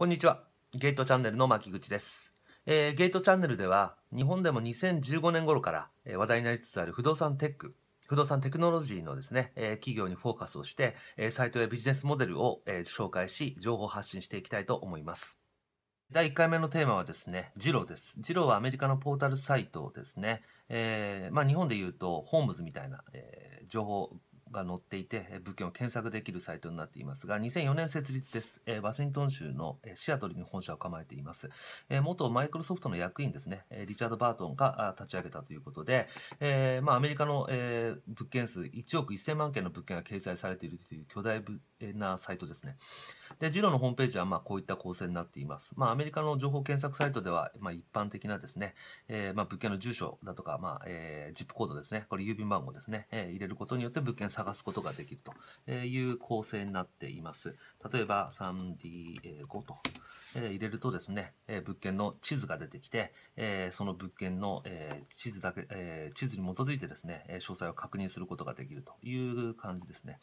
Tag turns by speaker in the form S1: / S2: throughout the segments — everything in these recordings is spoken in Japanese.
S1: こんにちは。ゲートチャンネルの牧口です。えー、ゲートチャンネルでは、日本でも2015年頃から話題になりつつある不動産テック、不動産テクノロジーのですね、えー、企業にフォーカスをして、えー、サイトやビジネスモデルを、えー、紹介し、情報発信していきたいと思います。第1回目のテーマはですね、ジローです。ジローはアメリカのポータルサイトですね。えー、まあ日本で言うと、ホームズみたいな、えー、情報が載っていて、物件を検索できるサイトになっていますが、2004年設立です。ワシントン州のシアトルに本社を構えています。元マイクロソフトの役員ですね、リチャード・バートンが立ち上げたということで、えまあ、アメリカの物件数1億1000万件の物件が掲載されているという巨大なサイトですね。で、ジロのホームページはまあこういった構成になっています。まあ、アメリカの情報検索サイトではまあ一般的なですね、えまあ物件の住所だとか、まあえー、ジップコードですね、これ郵便番号ですね、えー、入れることによって物件探すことができるという構成になっています。例えば 3D5 と入れるとですね、物件の地図が出てきて、その物件の地図だけ、地図に基づいてですね、詳細を確認することができるという感じですね。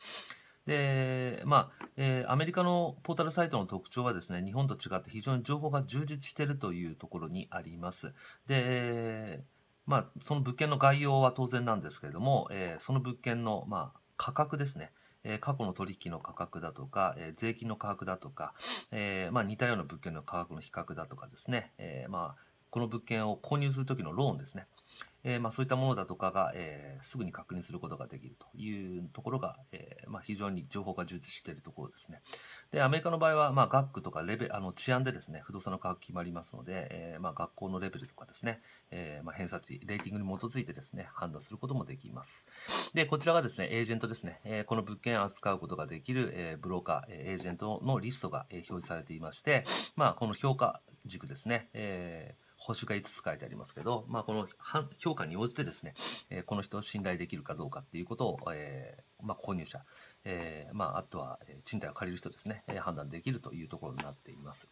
S1: で、まあ、えー、アメリカのポータルサイトの特徴はですね、日本と違って非常に情報が充実しているというところにあります。で、まあ、その物件の概要は当然なんですけれども、えー、その物件の、まあ、価格ですね。え過去の取引の価格だとか、え税金の価格だとか、えまあ、似たような物件の価格の比較だとかですね、えまあ、この物件を購入する時のローンですね、えー、まあ、そういったものだとかが、えー、すぐに確認することができるというところが、えー、まあ、非常に情報が充実しているところですね。で、アメリカの場合は、まあ、学区とかレベあの治安でですね、不動産の価格決まりますので、えまあ、学校のレベルとかですね、えま偏差値、レーティングに基づいてですね、判断することもできます。で、こちらがですね、エージェントですね、えこの物件を扱うことができる、えブローカー、エージェントのリストが、え表示されていまして、まあ、この評価軸ですね、えー保守が5つ書いてありますけど、まあ、この評価に応じてですね、えこの人を信頼できるかどうかっていうことを、えまあ、購入者、えまあ、あとは賃貸を借りる人ですね、判断できるというところになっています。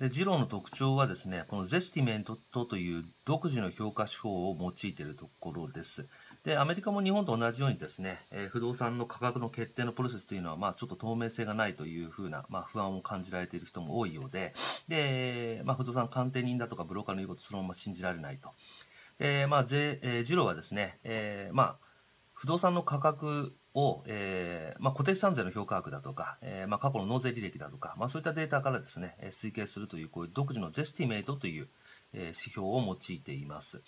S1: でジローの特徴はですね、このゼスティメントという独自の評価手法を用いているところです。で、アメリカも日本と同じようにですね、えー、不動産の価格の決定のプロセスというのは、まあ、ちょっと透明性がないというふうな、まあ、不安を感じられている人も多いようで、で、まあ、不動産鑑定人だとかブローカーの言うことそのまま信じられないと。で、まあ、ジローはですね、えー、まあ、不動産の価格を、えー、まあ、固定資産税の評価額だとか、えー、まあ、過去の納税履歴だとか、まあ、そういったデータからですね、推計するという、こういう独自のゼスティメイトという、えー、指標を用いています。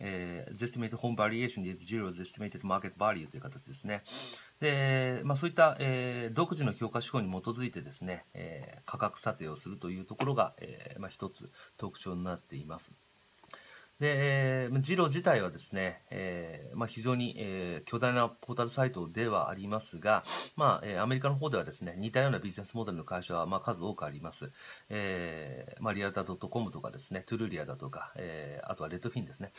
S1: えー、Zestimated Home v a r i a ゼ i o n is Zero z e s t i m a t という形ですね。で、まあ、そういった、えー、独自の評価指標に基づいてですね、えー、価格査定をするというところが、えーまあ、一つ特徴になっています。で、えー、ジロ自体はですね、えーまあ、非常に、えー、巨大なポータルサイトではありますが、まあえー、アメリカの方ではですね、似たようなビジネスモデルの会社は、まあ、数多くあります。えーまあ、リアルタトコムとかですね、トゥルリアだとか、えー、あとはレッドフィンですね。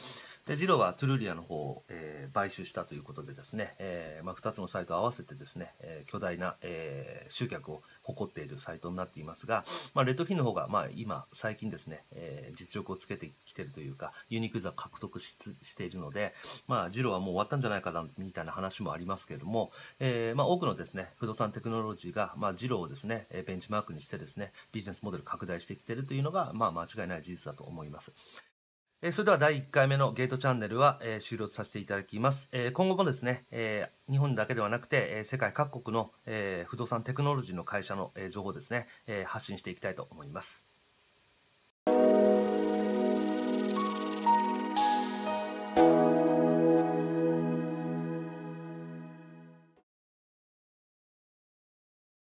S1: で、ジロはトゥルリアの方を、えー、買収したということでですね、えーまあ、2つのサイトを合わせてですね、えー、巨大な、えー、集客を誇っているサイトになっていますが、まあ、レッドフィンの方が、まあ、今、最近ですね、えー、実力をつけてきているというか、ユニークユザ獲得ししているので、まあ、ジローはもう終わったんじゃないかな、みたいな話もありますけれども、えー、まあ、多くのですね、不動産テクノロジーが、まあ、ジローをですね、ベンチマークにしてですね、ビジネスモデル拡大してきているというのが、まあ、間違いない事実だと思います。えそれでは第1回目のゲートチャンネルは、え終了させていただきます。え今後もですね、えー、日本だけではなくて、え世界各国の、え不動産テクノロジーの会社の、え情報ですね、え発信していきたいと思います。